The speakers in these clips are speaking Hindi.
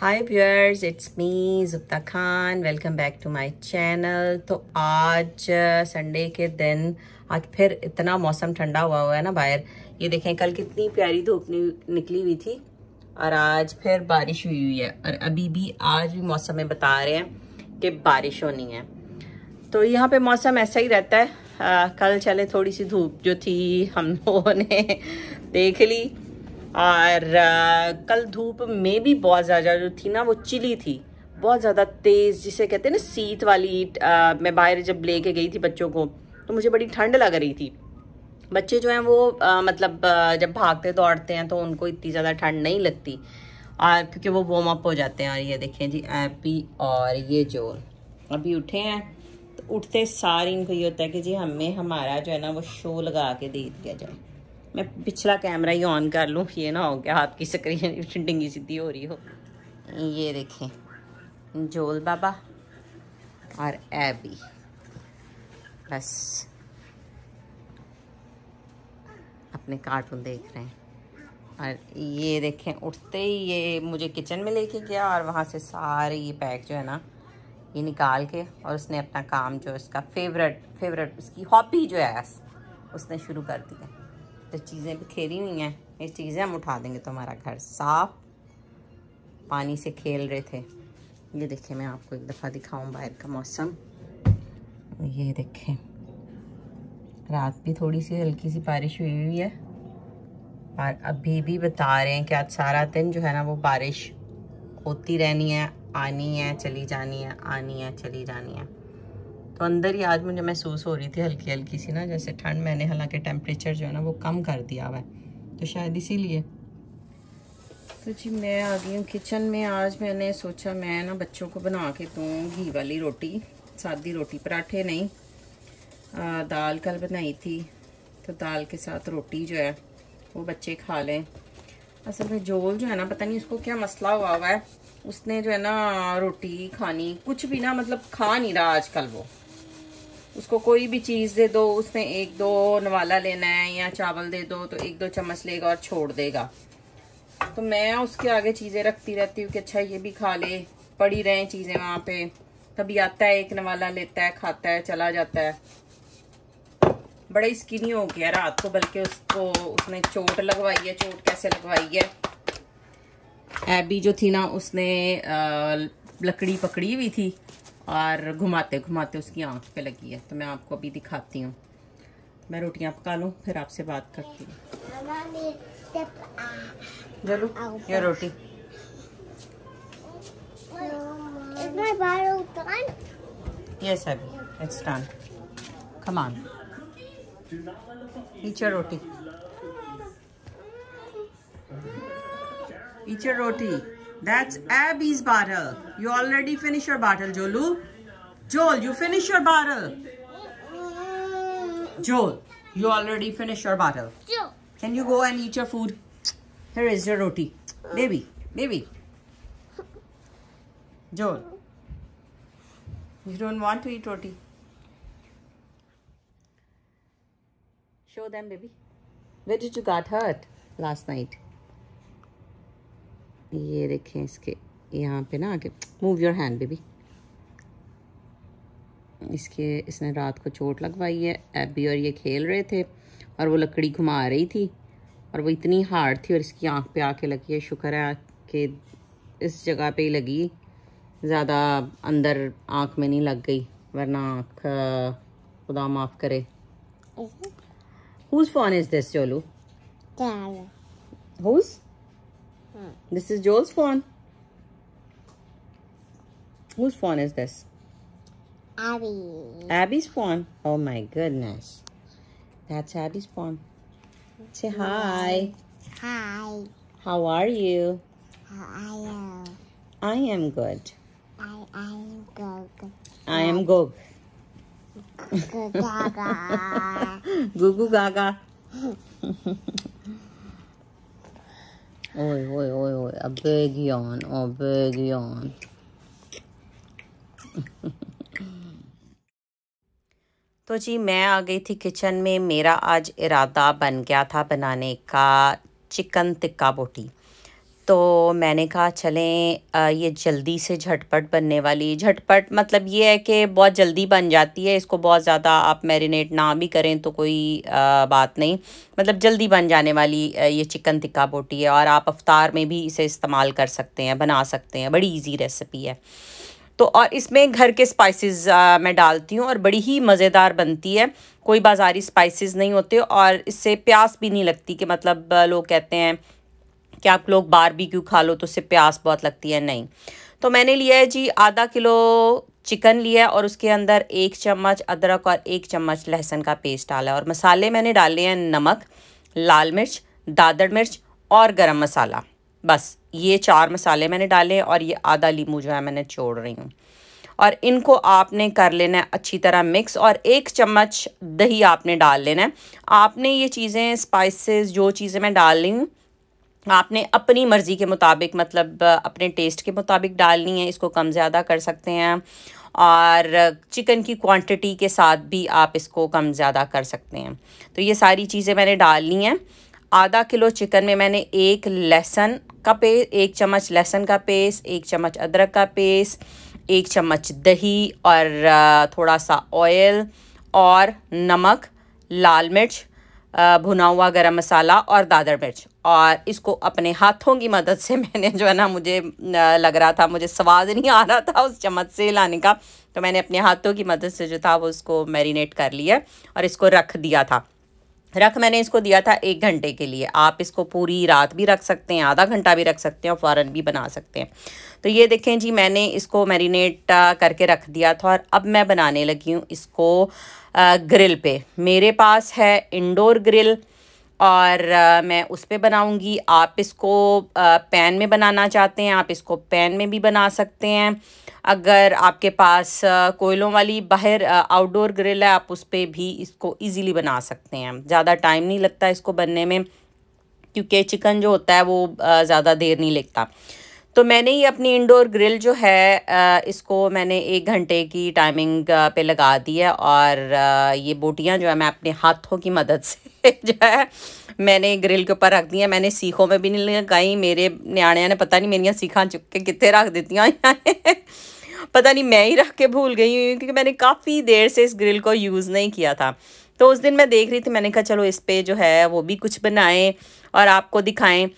Hi viewers it's me Jupta Khan welcome back to my channel तो आज संडे uh, के दिन आज फिर इतना मौसम ठंडा हुआ हुआ है ना बाहर ये देखें कल कितनी प्यारी धूप निकली हुई थी और आज फिर बारिश हुई हुई है और अभी भी आज भी मौसम में बता रहे हैं कि बारिश होनी है तो यहाँ पे मौसम ऐसा ही रहता है आ, uh, कल चले थोड़ी सी धूप जो थी हम लोगों ने देख ली और कल धूप में भी बहुत ज़्यादा जो थी ना वो चिली थी बहुत ज़्यादा तेज़ जिसे कहते हैं ना सीत वाली आ, मैं बाहर जब ले कर गई थी बच्चों को तो मुझे बड़ी ठंड लग रही थी बच्चे जो हैं वो आ, मतलब जब भागते दौड़ते हैं तो उनको इतनी ज़्यादा ठंड नहीं लगती और क्योंकि वो वॉम अप हो जाते हैं और ये देखें जी एपी और ये जो अभी उठे हैं तो उठते सारे इनको ये होता है कि जी हमें हमारा जो है ना वो शो लगा के दे दिया जाए मैं पिछला कैमरा ही ऑन कर लूँ ये ना हो गया आपकी स्क्रीन डिंगी सीधी हो रही हो ये देखें जोल बाबा और एबी बस अपने कार्टून देख रहे हैं और ये देखें उठते ही ये मुझे किचन में लेके गया और वहाँ से सारे ये पैक जो है ना ये निकाल के और उसने अपना काम जो इसका फेवरेट फेवरेट उसकी हॉबी जो है उसने शुरू कर दिया तो चीज़ें बिखेरी हुई हैं ये चीज़ें हम उठा देंगे तो हमारा घर साफ पानी से खेल रहे थे ये देखें मैं आपको एक दफ़ा दिखाऊं बाहर का मौसम ये देखें रात भी थोड़ी सी हल्की सी बारिश हुई हुई है और अभी भी बता रहे हैं कि आज सारा दिन जो है ना वो बारिश होती रहनी है आनी है चली जानी है आनी है चली जानी है तो अंदर ही आज मुझे महसूस हो रही थी हल्की हल्की सी ना जैसे ठंड मैंने हालांकि टेम्परेचर जो है ना वो कम कर दिया हुआ है तो शायद इसीलिए तो जी मैं आ गई हूँ किचन में आज मैंने सोचा मैं ना बच्चों को बना के दूँ घी वाली रोटी सादी रोटी पराठे नहीं आ, दाल कल बनाई थी तो दाल के साथ रोटी जो है वो बच्चे खा लें असल में जोल जो है ना पता नहीं उसको क्या मसला हुआ हुआ है उसने जो है ना रोटी खानी कुछ भी ना मतलब खा नहीं रहा आजकल वो उसको कोई भी चीज़ दे दो उसने एक दो नवाला लेना है या चावल दे दो तो एक दो चम्मच लेगा और छोड़ देगा तो मैं उसके आगे चीज़ें रखती रहती हूँ कि अच्छा ये भी खा ले पड़ी रहे चीज़ें वहाँ पे कभी आता है एक नवाला लेता है खाता है चला जाता है बड़ा स्किनी हो गया रात को बल्कि उसको उसने चोट लगवाई है चोट कैसे लगवाई है एबी जो थी ना उसने आ, लकड़ी पकड़ी हुई थी और घुमाते घुमाते उसकी आंख पे लगी है तो मैं आपको अभी दिखाती हूँ मैं रोटियाँ पका लूँ फिर आपसे बात करती हूँ ये रोटी Yes, Abby, it's done. Come That's Abby's bottle. You already finished your bottle, Jolu. Joel, you finish your bottle. Joel, you already finished your bottle. Can you go and eat your food? Here is your roti. Baby, baby. Joel, you don't want to eat roti. Show them, baby. Where did you got hurt last night? ये देखें इसके यहाँ पे ना आगे मूव योर हैंड बेबी इसके इसने रात को चोट लगवाई है एबी और ये खेल रहे थे और वो लकड़ी घुमा रही थी और वो इतनी हार्ड थी और इसकी आंख पे आके लगी है शुक्र है कि इस जगह पे ही लगी ज़्यादा अंदर आंख में नहीं लग गई वरना आँख खुदा माफ़ करे हुज फोन इज़ दिस चोलू whose Hmm. This is Joel's phone. Whose phone is this? Abby. Abby's phone. Oh my goodness. That's Abby's phone. Say hi. Hi. How are you? How are you? I am good. I am good. I am good. Goo Gaga. Goo Gaga. Oi, oi, oi, oi. A big yawn. A big yawn. तो जी मैं आ गई थी किचन में मेरा आज इरादा बन गया था बनाने का चिकन टिक्का बोटी तो मैंने कहा चलें ये जल्दी से झटपट बनने वाली झटपट मतलब ये है कि बहुत जल्दी बन जाती है इसको बहुत ज़्यादा आप मैरिनेट ना भी करें तो कोई बात नहीं मतलब जल्दी बन जाने वाली ये चिकन टिक्का बोटी है और आप अवतार में भी इसे इस्तेमाल कर सकते हैं बना सकते हैं बड़ी इजी रेसिपी है तो और इसमें घर के स्पाइसेस मैं डालती हूँ और बड़ी ही मज़ेदार बनती है कोई बाज़ारी स्पाइसेस नहीं होते और इससे प्यास भी नहीं लगती कि मतलब लोग कहते हैं कि आप लोग बार भी क्यों खा लो तो उससे प्यास बहुत लगती है नहीं तो मैंने लिया है जी आधा किलो चिकन लिया है और उसके अंदर एक चम्मच अदरक और एक चम्मच लहसुन का पेस्ट डाला है और मसाले मैंने डाले हैं नमक लाल मिर्च दादड़ मिर्च और गरम मसाला बस ये चार मसाले मैंने डाले हैं और ये आधा लीमू जो है मैंने छोड़ रही हूँ और इनको आपने कर लेना है अच्छी तरह मिक्स और एक चम्मच दही आपने डाल लेना है आपने ये चीज़ें स्पाइसेस जो चीज़ें मैं डाल रही हूँ आपने अपनी मर्ज़ी के मुताबिक मतलब अपने टेस्ट के मुताबिक डालनी है इसको कम ज़्यादा कर सकते हैं और चिकन की क्वांटिटी के साथ भी आप इसको कम ज़्यादा कर सकते हैं तो ये सारी चीज़ें मैंने डाल ली हैं आधा किलो चिकन में मैंने एक लहसुन का पेस्ट एक चम्मच लहसुन का पेस्ट एक चम्मच अदरक का पेस्ट एक चम्मच दही और थोड़ा सा ऑयल और नमक लाल मिर्च भुना हुआ गरम मसाला और दादर मिर्च और इसको अपने हाथों की मदद से मैंने जो है ना मुझे लग रहा था मुझे स्वाद नहीं आ रहा था उस चम्मच से लाने का तो मैंने अपने हाथों की मदद से जो था वो उसको मैरिनेट कर लिया और इसको रख दिया था रख मैंने इसको दिया था एक घंटे के लिए आप इसको पूरी रात भी रख सकते हैं आधा घंटा भी रख सकते हैं और फ़ौरन भी बना सकते हैं तो ये देखें जी मैंने इसको मैरिनेट करके रख दिया था और अब मैं बनाने लगी हूँ इसको ग्रिल पे मेरे पास है इंडोर ग्रिल और मैं उस पर बनाऊँगी आप इसको पैन में बनाना चाहते हैं आप इसको पैन में भी बना सकते हैं अगर आपके पास कोयलों वाली बाहर आउटडोर ग्रिल है आप उस पर भी इसको ईजीली बना सकते हैं ज़्यादा टाइम नहीं लगता इसको बनने में क्योंकि चिकन जो होता है वो ज़्यादा देर नहीं लगता तो मैंने ये अपनी इंडोर ग्रिल जो है इसको मैंने एक घंटे की टाइमिंग पे लगा दी है और ये बोटियां जो है मैं अपने हाथों की मदद से जो है मैंने ग्रिल के ऊपर रख दी है मैंने सीखों में भी नहीं लगाई मेरे न्याणिया ने पता नहीं मेरियाँ सीखा चुक के कितने रख देती हैं पता नहीं मैं ही रख के भूल गई हूँ क्योंकि मैंने काफ़ी देर से इस ग्रिल को यूज़ नहीं किया था तो उस दिन मैं देख रही थी मैंने कहा चलो इस पर जो है वो भी कुछ बनाएं और आपको दिखाएं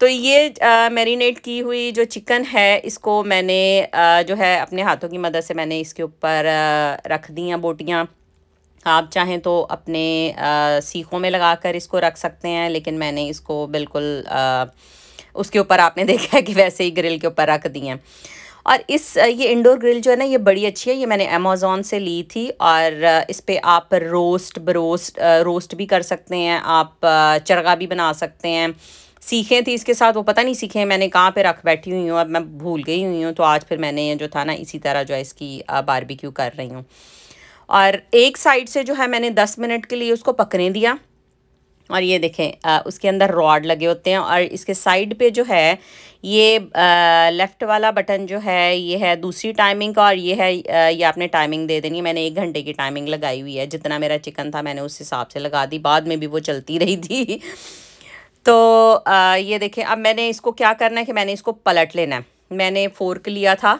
तो ये मैरिनेट की हुई जो चिकन है इसको मैंने आ, जो है अपने हाथों की मदद से मैंने इसके ऊपर रख दी हैं बोटियाँ आप चाहें तो अपने आ, सीखों में लगा कर इसको रख सकते हैं लेकिन मैंने इसको बिल्कुल आ, उसके ऊपर आपने देखा है कि वैसे ही ग्रिल के ऊपर रख दी हैं और इस ये इंडोर ग्रिल जो है ना ये बड़ी अच्छी है ये मैंने अमेज़ोन से ली थी और इस पर आप रोस्ट बरोस्ट रोस्ट भी कर सकते हैं आप चरगा भी बना सकते हैं सीखें थी इसके साथ वो पता नहीं सीखें मैंने कहाँ पे रख बैठी हुई हूँ अब मैं भूल गई हुई हूँ तो आज फिर मैंने जो था ना इसी तरह जो है इसकी बारबेक्यू कर रही हूँ और एक साइड से जो है मैंने दस मिनट के लिए उसको पकने दिया और ये देखें आ, उसके अंदर रॉड लगे होते हैं और इसके साइड पे जो है ये आ, लेफ़्ट वाला बटन जो है ये है दूसरी टाइमिंग का और ये है आ, ये आपने टाइमिंग दे देनी मैंने एक घंटे की टाइमिंग लगाई हुई है जितना मेरा चिकन था मैंने उस हिसाब से लगा दी बाद में भी वो चलती रही थी तो आ, ये देखें अब मैंने इसको क्या करना है कि मैंने इसको पलट लेना है मैंने फोर्क लिया था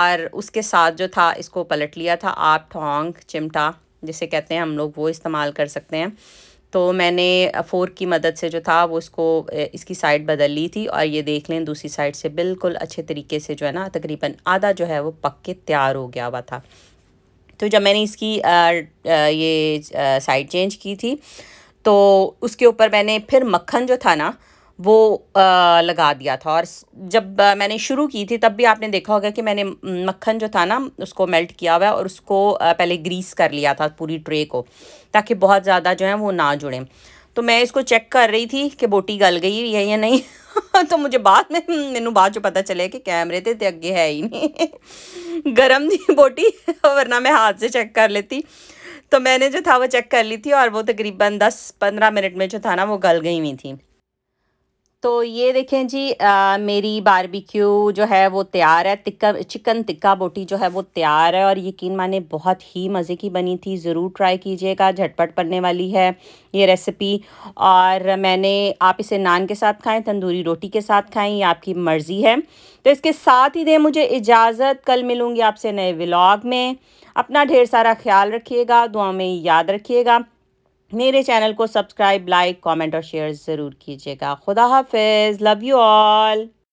और उसके साथ जो था इसको पलट लिया था आप ठोंग चिमटा जिसे कहते हैं हम लोग वो इस्तेमाल कर सकते हैं तो मैंने फोर्क की मदद से जो था वो इसको इसकी साइड बदल ली थी और ये देख लें दूसरी साइड से बिल्कुल अच्छे तरीके से जो है ना तकरीबन आधा जो है वो पक के तैयार हो गया हुआ था तो जब मैंने इसकी आ, आ, ये साइड चेंज की थी तो उसके ऊपर मैंने फिर मक्खन जो था ना वो आ, लगा दिया था और जब आ, मैंने शुरू की थी तब भी आपने देखा होगा कि मैंने मक्खन जो था ना उसको मेल्ट किया हुआ और उसको आ, पहले ग्रीस कर लिया था पूरी ट्रे को ताकि बहुत ज़्यादा जो है वो ना जुड़े तो मैं इसको चेक कर रही थी कि बोटी गल गई है या नहीं तो मुझे बाद में मैनू बाद जो पता चले कि कैमरे थे अगे है ही नहीं गर्म थी बोटी वरना मैं हाथ से चेक कर लेती तो मैंने जो था वो चेक कर ली थी और वो तकरीबन दस पंद्रह मिनट में जो था ना वो गल गई हुई थी तो ये देखें जी आ, मेरी बारबेक्यू जो है वो तैयार है टिक्का चिकन टिक्का बोटी जो है वो तैयार है और यकीन माने बहुत ही मज़े की बनी थी ज़रूर ट्राई कीजिएगा झटपट पड़ने वाली है ये रेसिपी और मैंने आप इसे नान के साथ खाएं तंदूरी रोटी के साथ खाएं ये आपकी मर्ज़ी है तो इसके साथ ही दें मुझे इजाज़त कल मिलूँगी आपसे नए व्लाग में अपना ढेर सारा ख्याल रखिएगा दुआ में याद रखिएगा मेरे चैनल को सब्सक्राइब लाइक कमेंट और शेयर ज़रूर कीजिएगा खुदा हाफिज़ लव यू ऑल